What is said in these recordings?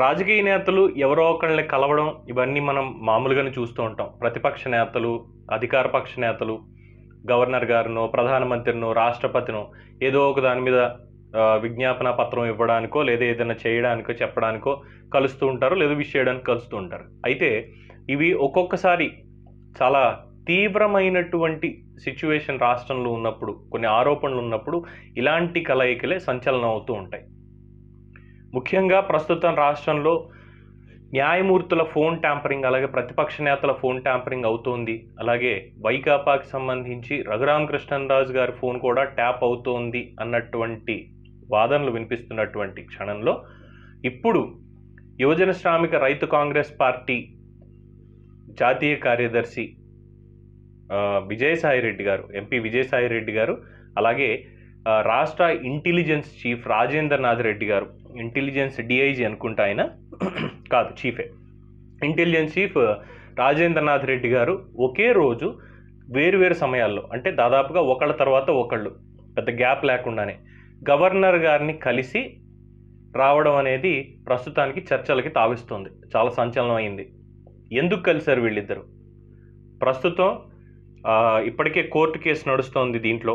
రాజకీయ నేతలు ఎవరో ఒకళ్ళని కలవడం ఇవన్నీ మనం మామూలుగానే చూస్తూ ఉంటాం ప్రతిపక్ష నేతలు అధికార పక్ష నేతలు గవర్నర్ గారినో ప్రధానమంత్రినో రాష్ట్రపతినో ఏదో ఒక దాని మీద విజ్ఞాపన పత్రం ఇవ్వడానికో లేదా ఏదైనా చేయడానికో చెప్పడానికో కలుస్తూ ఉంటారు లేదా విష్ చేయడానికి కలుస్తూ ఉంటారు అయితే ఇవి ఒక్కొక్కసారి చాలా తీవ్రమైనటువంటి సిచ్యువేషన్ రాష్ట్రంలో ఉన్నప్పుడు కొన్ని ఆరోపణలు ఉన్నప్పుడు ఇలాంటి కలయికలే సంచలనం అవుతూ ఉంటాయి ముఖ్యంగా ప్రస్తుతం రాష్ట్రంలో న్యాయమూర్తుల ఫోన్ ట్యాంపరింగ్ అలాగే ప్రతిపక్ష నేతల ఫోన్ ట్యాంపరింగ్ అవుతోంది అలాగే వైకాపాకి సంబంధించి రఘురామ్ కృష్ణరాజు గారి ఫోన్ కూడా ట్యాప్ అవుతోంది అన్నటువంటి వాదనలు వినిపిస్తున్నటువంటి క్షణంలో ఇప్పుడు యువజన శ్రామిక రైతు కాంగ్రెస్ పార్టీ జాతీయ కార్యదర్శి విజయసాయి రెడ్డి గారు ఎంపీ విజయసాయి రెడ్డి గారు అలాగే రాష్ట్ర ఇంటెలిజెన్స్ చీఫ్ రాజేంద్రనాథ్ నాథ్ రెడ్డి గారు ఇంటెలిజెన్స్ డిఐజీ అనుకుంటా ఆయన కాదు చీఫే ఇంటెలిజెన్స్ చీఫ్ రాజేంద్రనాథ్ రెడ్డి గారు ఒకే రోజు వేరు వేరు సమయాల్లో అంటే దాదాపుగా ఒకళ్ళ తర్వాత ఒకళ్ళు పెద్ద గ్యాప్ లేకుండానే గవర్నర్ గారిని కలిసి రావడం అనేది ప్రస్తుతానికి చర్చలకి తావిస్తుంది చాలా సంచలనం అయింది ఎందుకు కలిశారు వీళ్ళిద్దరు ప్రస్తుతం ఇప్పటికే కోర్టు కేసు నడుస్తోంది దీంట్లో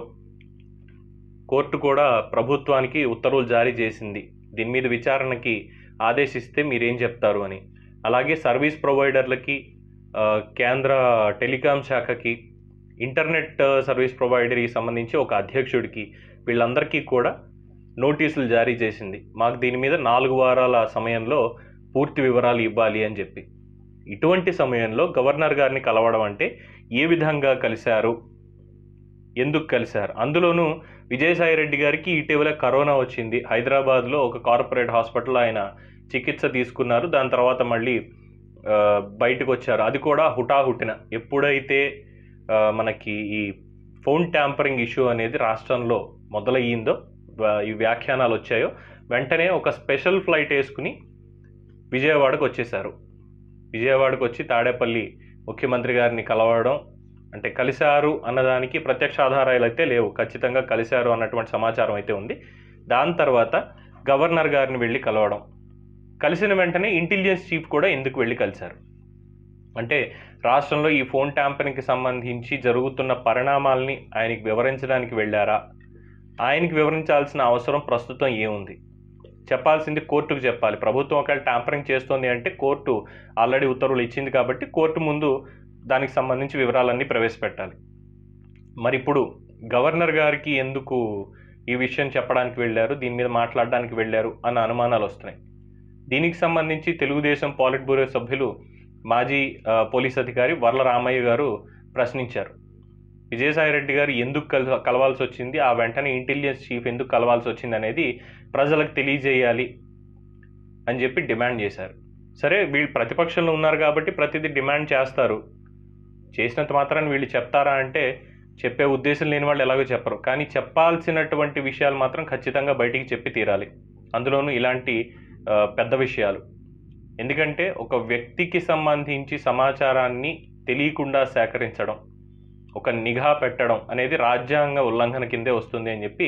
కోర్టు కూడా ప్రభుత్వానికి ఉత్తర్వులు జారీ చేసింది దీని మీద విచారణకి ఆదేశిస్తే మీరేం చెప్తారు అని అలాగే సర్వీస్ ప్రొవైడర్లకి కేంద్ర టెలికాం శాఖకి ఇంటర్నెట్ సర్వీస్ ప్రొవైడర్కి సంబంధించి ఒక అధ్యక్షుడికి వీళ్ళందరికీ కూడా నోటీసులు జారీ చేసింది మాకు దీని మీద నాలుగు వారాల సమయంలో పూర్తి వివరాలు ఇవ్వాలి అని చెప్పి ఇటువంటి సమయంలో గవర్నర్ గారిని కలవడం అంటే ఏ విధంగా కలిశారు ఎందుకు కలిశారు అందులోనూ విజయసాయిరెడ్డి గారికి ఇటీవల కరోనా వచ్చింది హైదరాబాద్లో ఒక కార్పొరేట్ హాస్పిటల్లో ఆయన చికిత్స తీసుకున్నారు దాని తర్వాత మళ్ళీ బయటకు వచ్చారు అది కూడా హుటాహుటిన ఎప్పుడైతే మనకి ఈ ఫోన్ ట్యాంపరింగ్ ఇష్యూ అనేది రాష్ట్రంలో మొదలయ్యిందో ఈ వ్యాఖ్యానాలు వచ్చాయో వెంటనే ఒక స్పెషల్ ఫ్లైట్ వేసుకుని విజయవాడకు వచ్చేశారు విజయవాడకు వచ్చి తాడేపల్లి ముఖ్యమంత్రి గారిని కలవడం అంటే కలిశారు అన్నదానికి ప్రత్యక్ష ఆధారాలు అయితే లేవు ఖచ్చితంగా కలిశారు అన్నటువంటి సమాచారం అయితే ఉంది దాని తర్వాత గవర్నర్ గారిని వెళ్ళి కలవడం కలిసిన వెంటనే ఇంటెలిజెన్స్ చీఫ్ కూడా ఎందుకు వెళ్ళి కలిశారు అంటే రాష్ట్రంలో ఈ ఫోన్ ట్యాంపరింగ్కి సంబంధించి జరుగుతున్న పరిణామాల్ని ఆయనకి వివరించడానికి వెళ్ళారా ఆయనకి వివరించాల్సిన అవసరం ప్రస్తుతం ఏముంది చెప్పాల్సింది కోర్టుకు చెప్పాలి ప్రభుత్వం ఒకవేళ ట్యాంపరింగ్ చేస్తుంది అంటే కోర్టు ఆల్రెడీ ఉత్తర్వులు ఇచ్చింది కాబట్టి కోర్టు ముందు దానికి సంబంధించి వివరాలన్నీ ప్రవేశపెట్టాలి మరి ఇప్పుడు గవర్నర్ గారికి ఎందుకు ఈ విషయం చెప్పడానికి వెళ్ళారు దీని మీద మాట్లాడడానికి వెళ్ళారు అన్న అనుమానాలు వస్తున్నాయి దీనికి సంబంధించి తెలుగుదేశం పాలిట్ బ్యూరో సభ్యులు మాజీ పోలీస్ అధికారి వరల రామయ్య గారు ప్రశ్నించారు విజయసాయిరెడ్డి గారు ఎందుకు కల కలవాల్సి వచ్చింది ఆ వెంటనే ఇంటెలిజెన్స్ చీఫ్ ఎందుకు కలవాల్సి వచ్చింది అనేది ప్రజలకు తెలియజేయాలి అని చెప్పి డిమాండ్ చేశారు సరే వీళ్ళు ప్రతిపక్షంలో ఉన్నారు కాబట్టి ప్రతిదీ డిమాండ్ చేస్తారు చేసినంత మాత్రాన్ని వీళ్ళు చెప్తారా అంటే చెప్పే ఉద్దేశం లేని వాళ్ళు ఎలాగో చెప్పరు కానీ చెప్పాల్సినటువంటి విషయాలు మాత్రం ఖచ్చితంగా బయటికి చెప్పి తీరాలి అందులోనూ ఇలాంటి పెద్ద విషయాలు ఎందుకంటే ఒక వ్యక్తికి సంబంధించి సమాచారాన్ని తెలియకుండా సేకరించడం ఒక నిఘా పెట్టడం అనేది రాజ్యాంగ ఉల్లంఘన కిందే వస్తుంది అని చెప్పి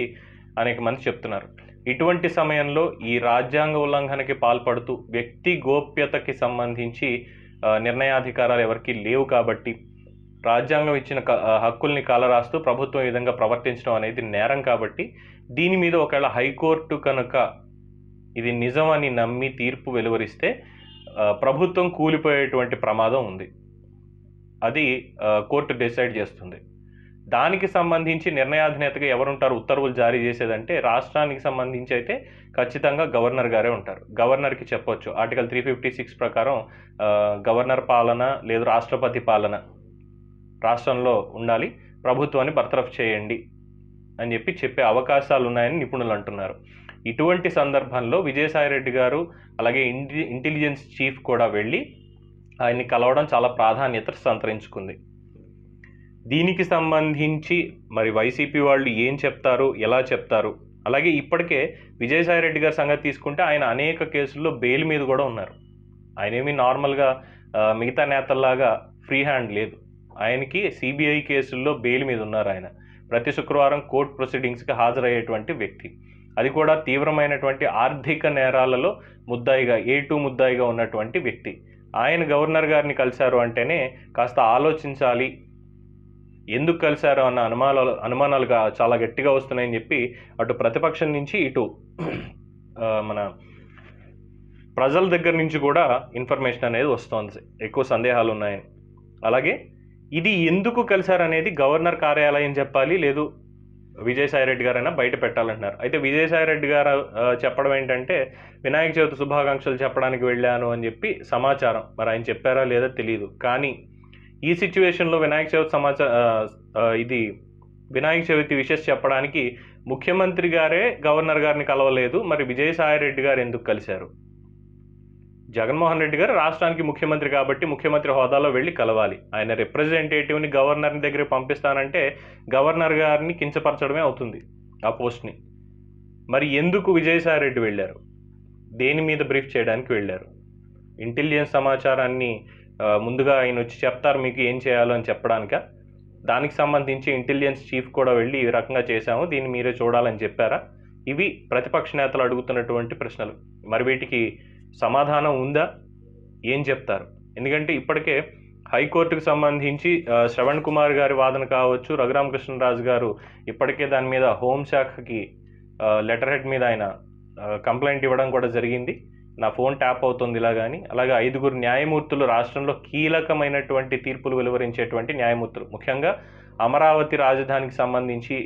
అనేక మంది చెప్తున్నారు ఇటువంటి సమయంలో ఈ రాజ్యాంగ ఉల్లంఘనకి పాల్పడుతూ వ్యక్తి గోప్యతకి సంబంధించి నిర్ణయాధికారాలు ఎవరికి లేవు కాబట్టి రాజ్యాంగం ఇచ్చిన హక్కుల్ని కాలరాస్తూ ప్రభుత్వం ఈ విధంగా ప్రవర్తించడం అనేది నేరం కాబట్టి దీని మీద ఒకవేళ హైకోర్టు కనుక ఇది నిజం అని నమ్మి తీర్పు వెలువరిస్తే ప్రభుత్వం కూలిపోయేటువంటి ప్రమాదం ఉంది అది కోర్టు డిసైడ్ చేస్తుంది దానికి సంబంధించి నిర్ణయాధినేతగా ఎవరుంటారు ఉత్తర్వులు జారీ చేసేదంటే రాష్ట్రానికి సంబంధించి అయితే ఖచ్చితంగా గవర్నర్ గారే ఉంటారు గవర్నర్కి చెప్పొచ్చు ఆర్టికల్ త్రీ ఫిఫ్టీ సిక్స్ ప్రకారం గవర్నర్ పాలన లేదు రాష్ట్రపతి పాలన రాష్ట్రంలో ఉండాలి ప్రభుత్వాన్ని బర్తరఫ్ చేయండి అని చెప్పి చెప్పే అవకాశాలు ఉన్నాయని నిపుణులు అంటున్నారు ఇటువంటి సందర్భంలో విజయసాయిరెడ్డి గారు అలాగే ఇంటి ఇంటెలిజెన్స్ చీఫ్ కూడా వెళ్ళి ఆయన్ని కలవడం చాలా ప్రాధాన్యత సంతరించుకుంది దీనికి సంబంధించి మరి వైసీపీ వాళ్ళు ఏం చెప్తారు ఎలా చెప్తారు అలాగే ఇప్పటికే విజయసాయిరెడ్డి గారి సంగతి తీసుకుంటే ఆయన అనేక కేసుల్లో బెయిల్ మీద కూడా ఉన్నారు ఏమి నార్మల్గా మిగతా నేతల్లాగా ఫ్రీ హ్యాండ్ లేదు ఆయనకి సిబిఐ కేసుల్లో బెయిల్ మీద ఉన్నారు ఆయన ప్రతి శుక్రవారం కోర్టు ప్రొసీడింగ్స్కి హాజరయ్యేటువంటి వ్యక్తి అది కూడా తీవ్రమైనటువంటి ఆర్థిక నేరాలలో ముద్దాయిగా ఏ టూ ముద్దాయిగా ఉన్నటువంటి వ్యక్తి ఆయన గవర్నర్ గారిని కలిశారు అంటేనే కాస్త ఆలోచించాలి ఎందుకు కలిశారు అన్న అనుమానాలు అనుమానాలుగా చాలా గట్టిగా వస్తున్నాయని చెప్పి అటు ప్రతిపక్షం నుంచి ఇటు మన ప్రజల దగ్గర నుంచి కూడా ఇన్ఫర్మేషన్ అనేది వస్తుంది ఎక్కువ సందేహాలు ఉన్నాయని అలాగే ఇది ఎందుకు కలిశారనేది గవర్నర్ కార్యాలయం చెప్పాలి లేదు విజయసాయి రెడ్డి గారైనా బయట పెట్టాలంటున్నారు అయితే విజయసాయి రెడ్డి గారు చెప్పడం ఏంటంటే వినాయక చవితి శుభాకాంక్షలు చెప్పడానికి వెళ్ళాను అని చెప్పి సమాచారం మరి ఆయన చెప్పారా లేదా తెలియదు కానీ ఈ సిచ్యువేషన్లో వినాయక చవితి సమాచార ఇది వినాయక చవితి విషస్ చెప్పడానికి ముఖ్యమంత్రి గారే గవర్నర్ గారిని కలవలేదు మరి విజయసాయి రెడ్డి గారు ఎందుకు కలిశారు జగన్మోహన్ రెడ్డి గారు రాష్ట్రానికి ముఖ్యమంత్రి కాబట్టి ముఖ్యమంత్రి హోదాలో వెళ్ళి కలవాలి ఆయన రిప్రజెంటేటివ్ని గవర్నర్ దగ్గర పంపిస్తానంటే గవర్నర్ గారిని కించపరచడమే అవుతుంది ఆ పోస్ట్ని మరి ఎందుకు విజయసాయి రెడ్డి వెళ్ళారు దేని మీద బ్రీఫ్ చేయడానికి వెళ్ళారు ఇంటెలిజెన్స్ సమాచారాన్ని ముందుగా ఆయన వచ్చి చెప్తారు మీకు ఏం చేయాలో అని చెప్పడానిక దానికి సంబంధించి ఇంటెలిజెన్స్ చీఫ్ కూడా వెళ్ళి ఈ రకంగా చేశాము దీన్ని మీరే చూడాలని చెప్పారా ఇవి ప్రతిపక్ష నేతలు అడుగుతున్నటువంటి ప్రశ్నలు మరి వీటికి సమాధానం ఉందా ఏం చెప్తారు ఎందుకంటే ఇప్పటికే హైకోర్టుకు సంబంధించి శ్రవణ్ కుమార్ గారి వాదన కావచ్చు రఘురామకృష్ణరాజు గారు ఇప్పటికే దాని మీద హోంశాఖకి లెటర్ హెడ్ మీద ఆయన కంప్లైంట్ ఇవ్వడం కూడా జరిగింది నా ఫోన్ ట్యాప్ అవుతుంది ఇలా కానీ అలాగే ఐదుగురు న్యాయమూర్తులు రాష్ట్రంలో కీలకమైనటువంటి తీర్పులు వెలువరించేటువంటి న్యాయమూర్తులు ముఖ్యంగా అమరావతి రాజధానికి సంబంధించి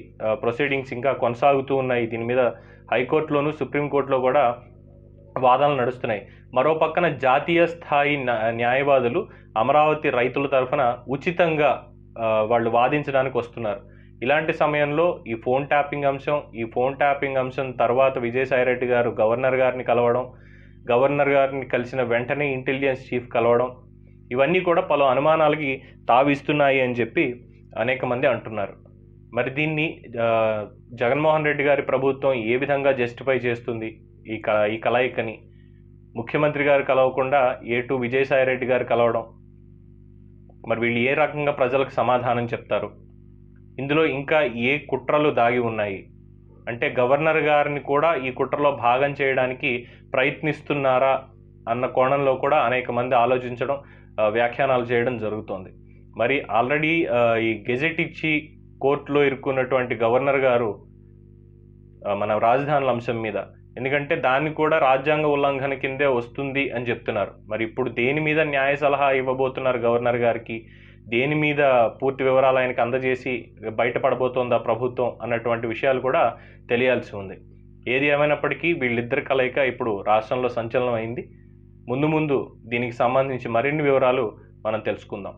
ప్రొసీడింగ్స్ ఇంకా కొనసాగుతూ ఉన్నాయి దీని మీద హైకోర్టులోను సుప్రీంకోర్టులో కూడా వాదనలు నడుస్తున్నాయి మరో పక్కన జాతీయ స్థాయి న్యాయవాదులు అమరావతి రైతుల తరఫున ఉచితంగా వాళ్ళు వాదించడానికి వస్తున్నారు ఇలాంటి సమయంలో ఈ ఫోన్ ట్యాపింగ్ అంశం ఈ ఫోన్ ట్యాపింగ్ అంశం తర్వాత విజయసాయిరెడ్డి గారు గవర్నర్ గారిని కలవడం గవర్నర్ గారిని కలిసిన వెంటనే ఇంటెలిజెన్స్ చీఫ్ కలవడం ఇవన్నీ కూడా పలు అనుమానాలకి తావిస్తున్నాయి అని చెప్పి అనేక మంది అంటున్నారు మరి దీన్ని జగన్మోహన్ రెడ్డి గారి ప్రభుత్వం ఏ విధంగా జస్టిఫై చేస్తుంది ఈ క ఈ కలయికని ముఖ్యమంత్రి గారు కలవకుండా ఏ టు విజయసాయిరెడ్డి గారు కలవడం మరి వీళ్ళు ఏ రకంగా ప్రజలకు సమాధానం చెప్తారు ఇందులో ఇంకా ఏ కుట్రలు దాగి ఉన్నాయి అంటే గవర్నర్ గారిని కూడా ఈ కుట్రలో భాగం చేయడానికి ప్రయత్నిస్తున్నారా అన్న కోణంలో కూడా అనేక మంది ఆలోచించడం వ్యాఖ్యానాలు చేయడం జరుగుతోంది మరి ఆల్రెడీ ఈ గెజెట్ ఇచ్చి కోర్టులో ఇరుక్కున్నటువంటి గవర్నర్ గారు మన రాజధానుల అంశం మీద ఎందుకంటే దాన్ని కూడా రాజ్యాంగ ఉల్లంఘన కిందే వస్తుంది అని చెప్తున్నారు మరి ఇప్పుడు దేని మీద న్యాయ సలహా ఇవ్వబోతున్నారు గవర్నర్ గారికి దేని మీద పూర్తి వివరాలు ఆయనకు అందజేసి బయటపడబోతోందా ప్రభుత్వం అన్నటువంటి విషయాలు కూడా తెలియాల్సి ఉంది ఏది ఏమైనప్పటికీ వీళ్ళిద్దరి కలయిక ఇప్పుడు రాష్ట్రంలో సంచలనం అయింది ముందు ముందు దీనికి సంబంధించి మరిన్ని వివరాలు మనం తెలుసుకుందాం